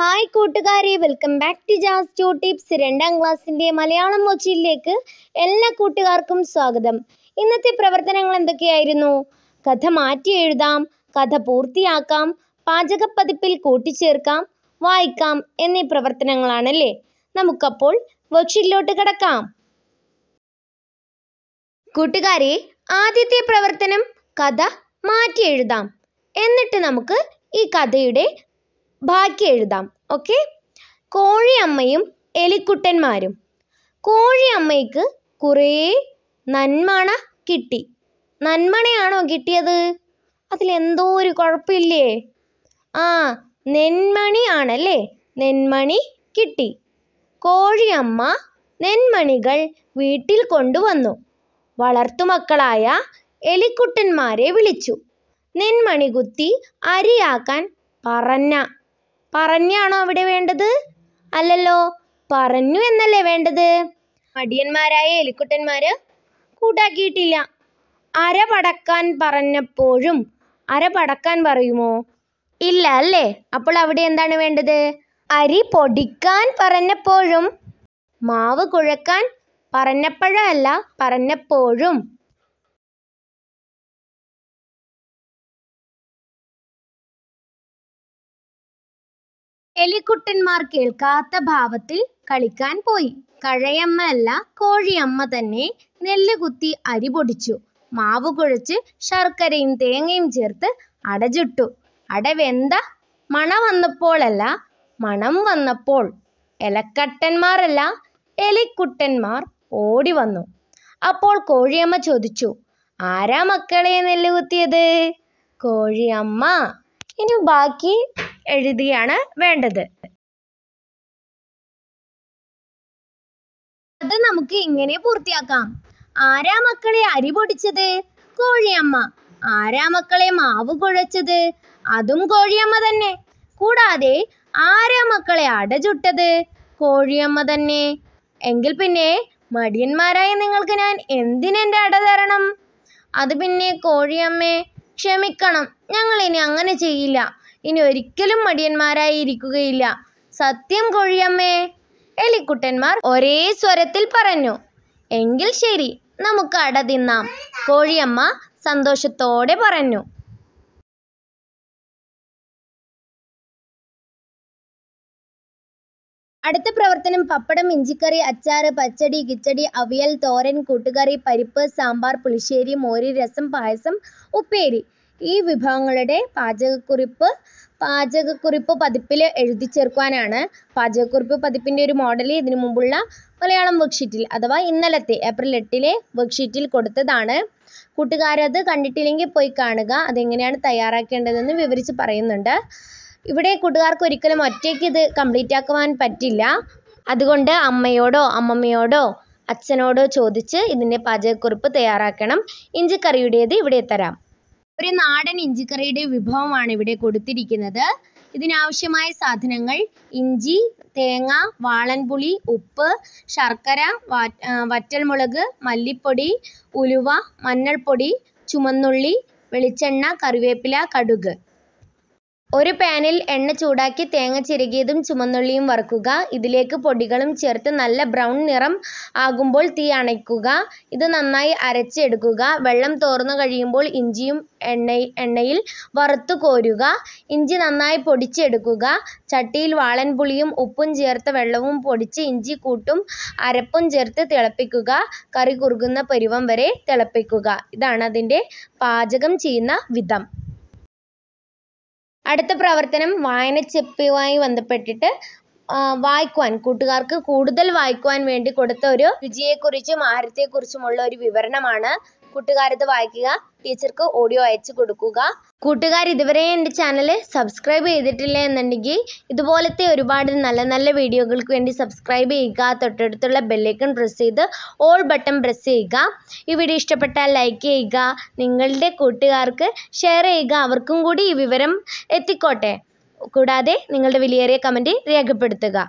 Hi കൂട്ടുകാരെ welcome back to ജാസ് ടു ടിപ്സ് രണ്ടാം ക്ലാസ്സിന്റെ മലയാളം മൊച്ചിയിലേക്ക് എല്ലാ കൂട്ടുകാർക്കും സ്വാഗതം ഇന്നത്തെ പ്രവർത്തനങ്ങൾ എന്തൊക്കെയായിരുന്നു കഥ മാറ്റി എഴുതാം കഥ പൂർത്തിയാക്കാം പതിപ്പിൽ കൂട്ടിച്ചേർക്കാം വായിക്കാം എന്നീ പ്രവർത്തനങ്ങളാണല്ലേ നമുക്കപ്പോൾ വൊച്ചിലോട്ട് കിടക്കാം കൂട്ടുകാരെ ആദ്യത്തെ പ്രവർത്തനം കഥ മാറ്റി എഴുതാം എന്നിട്ട് നമുക്ക് ഈ കഥയുടെ ബാക്കി എഴുതാം ഓക്കെ കോഴിയമ്മയും എലിക്കുട്ടന്മാരും കോഴിയമ്മയ്ക്ക് കുറേ നന്മണ കിട്ടി നന്മണയാണോ കിട്ടിയത് അതിലെന്തോ ഒരു കുഴപ്പമില്ലേ ആ നെന്മണി ആണല്ലേ നെന്മണി കിട്ടി കോഴിയമ്മ നെന്മണികൾ വീട്ടിൽ കൊണ്ടുവന്നു വളർത്തുമക്കളായ എലിക്കുട്ടന്മാരെ വിളിച്ചു നെന്മണി കുത്തി അരിയാക്കാൻ പറഞ്ഞ പറഞ്ഞാണോ അവിടെ വേണ്ടത് അല്ലല്ലോ പറഞ്ഞു എന്നല്ലേ വേണ്ടത് മടിയന്മാരായ എലിക്കുട്ടന്മാര് കൂട്ടാക്കിയിട്ടില്ല അര പടക്കാൻ പറഞ്ഞപ്പോഴും അര പടക്കാൻ പറയുമോ ഇല്ല അല്ലേ അപ്പോൾ അവിടെ എന്താണ് വേണ്ടത് അരി പൊടിക്കാൻ പറഞ്ഞപ്പോഴും മാവ് കുഴക്കാൻ പറഞ്ഞപ്പോഴല്ല പറഞ്ഞപ്പോഴും എലിക്കുട്ടന്മാർ കേൾക്കാത്ത ഭാവത്തിൽ കളിക്കാൻ പോയി. അല്ല കോഴിയമ്മ തന്നെ നെല്ല് കുത്തി അരി പൊടിച്ചു. മാവ് കുഴച്ച് ശർക്കരയും തേങ്ങയും ചേർത്ത് അട ചുട്ടു. അട വെന്ത മണ വന്നപ്പോഴല്ല, മണം വന്നപ്പോൾ എലക്കട്ടന്മാരല്ല, എലിക്കുട്ടന്മാർ ഓടി വന്നു. അപ്പോൾ കോഴിയമ്മ ചോദിച്ചു, "ആരാ മക്കളെ നെല്ല് കുത്തിയത്? "കോഴിയമ്മ. ഇനി ബാക്കി എഴുതിയാണ് വേണ്ടത് അത് നമുക്ക് ഇങ്ങനെ പൂർത്തിയാക്കാം ആരാ മക്കളെ അരി പൊടിച്ചത് കോഴിയമ്മ ആരാ മക്കളെ മാവ് കുഴച്ചത് അതും കോഴിയമ്മ തന്നെ കൂടാതെ ആരാ മക്കളെ അട ചുട്ടത് കോഴിയമ്മ തന്നെ എങ്കിൽ പിന്നെ മടിയന്മാരായ നിങ്ങൾക്ക് ഞാൻ എന്തിനെന്റെ അട തരണം അത് പിന്നെ കോഴിയമ്മേ ക്ഷമിക്കണം ഞങ്ങൾ ഇനി അങ്ങനെ ചെയ്യില്ല ഇനി ഒരിക്കലും മടിയന്മാരായി ഇരിക്കുകയില്ല. സത്യം കോഴിയമ്മേ! എലിക്കുട്ടന്മാർ ഒരേ സ്വരത്തിൽ പറഞ്ഞു. "എങ്കിൽ ശരി, നമുക്ക് അട തിന്നാം! കോഴിയമ്മ സന്തോഷത്തോടെ പറഞ്ഞു. അടുത്ത പ്രവർത്തനം പപ്പടം, ഇഞ്ചിക്കറി, അച്ചാർ, പച്ചടി, കിച്ചടി, അവിയൽ, തോരൻ, കൂട്ടുകറി, പരിപ്പ്, സാമ്പാർ, പുളിശ്ശേരി, മോര്, രസം, പായസം, ഉപ്പേരി ഈ വിഭവങ്ങളുടെ പാചകക്കുറിപ്പ് പാചകക്കുറിപ്പ് പതിപ്പിൽ എഴുതി ചേർക്കുവാനാണ് പാചകക്കുറിപ്പ് പതിപ്പിൻ്റെ ഒരു മോഡൽ ഇതിനു മുമ്പുള്ള മലയാളം വർക്ക്ഷീറ്റിൽ അഥവാ ഇന്നലത്തെ ഏപ്രിൽ എട്ടിലെ വർക്ക്ഷീറ്റിൽ കൊടുത്തതാണ് കൂട്ടുകാരത് കണ്ടിട്ടില്ലെങ്കിൽ പോയി കാണുക അതെങ്ങനെയാണ് തയ്യാറാക്കേണ്ടതെന്ന് വിവരിച്ച് പറയുന്നുണ്ട് ഇവിടെ കൂട്ടുകാർക്ക് ഒരിക്കലും ഒറ്റയ്ക്ക് ഇത് കംപ്ലീറ്റ് ആക്കുവാൻ പറ്റില്ല അതുകൊണ്ട് അമ്മയോടോ അമ്മമ്മയോടോ അച്ഛനോടോ ചോദിച്ച് ഇതിൻ്റെ പാചകക്കുറിപ്പ് തയ്യാറാക്കണം ഇഞ്ചിക്കറിയുടേത് ഇവിടെ തരാം ഒരു നാടൻ ഇഞ്ചിക്കറിയുടെ വിഭവമാണ് ഇവിടെ കൊടുത്തിരിക്കുന്നത് ഇതിനാവശ്യമായ സാധനങ്ങൾ ഇഞ്ചി തേങ്ങ വാളൻപുളി ഉപ്പ് ശർക്കര വറ്റൽമുളക് മല്ലിപ്പൊടി ഉലുവ മഞ്ഞൾപ്പൊടി ചുമന്നുള്ളി വെളിച്ചെണ്ണ കറിവേപ്പില കടുക് ഒരു പാനിൽ എണ്ണ ചൂടാക്കി തേങ്ങ ചിരകിയതും ചുമന്നുള്ളിയും വറുക്കുക. ഇതിലേക്ക് പൊടികളും ചേർത്ത് നല്ല ബ്രൗൺ നിറം ആകുമ്പോൾ തീ അണയ്ക്കുക. ഇത് നന്നായി അരച്ചെടുക്കുക വെള്ളം തോർന്നു കഴിയുമ്പോൾ ഇഞ്ചിയും എണ്ണയിൽ വറുത്തു കോരുക. ഇഞ്ചി നന്നായി പൊടിച്ചെടുക്കുക ചട്ടിയിൽ ചട്ടിയിൽ വാളൻപുളിയും ഉപ്പും ചേർത്ത വെള്ളവും പൊടിച്ച് ഇഞ്ചി കൂട്ടും അരപ്പും ചേർത്ത് തിളപ്പിക്കുക. കറി കുറുകുന്ന പരുവം വരെ തിളപ്പിക്കുക. ഇതാണ് അതിൻ്റെ പാചകം ചെയ്യുന്ന വിധം. അടുത്ത പ്രവർത്തനം വായന ചെപ്പുമായി ബന്ധപ്പെട്ടിട്ട് വായിക്കുവാൻ കൂട്ടുകാർക്ക് കൂടുതൽ വായിക്കുവാൻ വേണ്ടി കൊടുത്ത ഒരു രുചിയെക്കുറിച്ചും ആഹാരത്തെക്കുറിച്ചുമുള്ള ഒരു വിവരണമാണ് കൂട്ടുകാരത് വായിക്കുക ടീച്ചർക്ക് ഓഡിയോ അയച്ചു കൊടുക്കുക കൂട്ടുകാർ ഇതുവരെ എൻ്റെ ചാനൽ സബ്സ്ക്രൈബ് ചെയ്തിട്ടില്ല എന്നുണ്ടെങ്കിൽ ഇതുപോലത്തെ ഒരുപാട് നല്ല നല്ല വീഡിയോകൾക്ക് വേണ്ടി സബ്സ്ക്രൈബ് ചെയ്യുക തൊട്ടടുത്തുള്ള ബെല്ലൈക്കൺ പ്രസ് ചെയ്ത് ഓൾ ബട്ടൺ പ്രസ് ചെയ്യുക ഈ വീഡിയോ ഇഷ്ടപ്പെട്ടാൽ ലൈക്ക് ചെയ്യുക നിങ്ങളുടെ കൂട്ടുകാർക്ക് ഷെയർ ചെയ്യുക അവർക്കും കൂടി ഈ വിവരം എത്തിക്കോട്ടെ കൂടാതെ നിങ്ങളുടെ വിലയേറിയ കമൻറ്റ് രേഖപ്പെടുത്തുക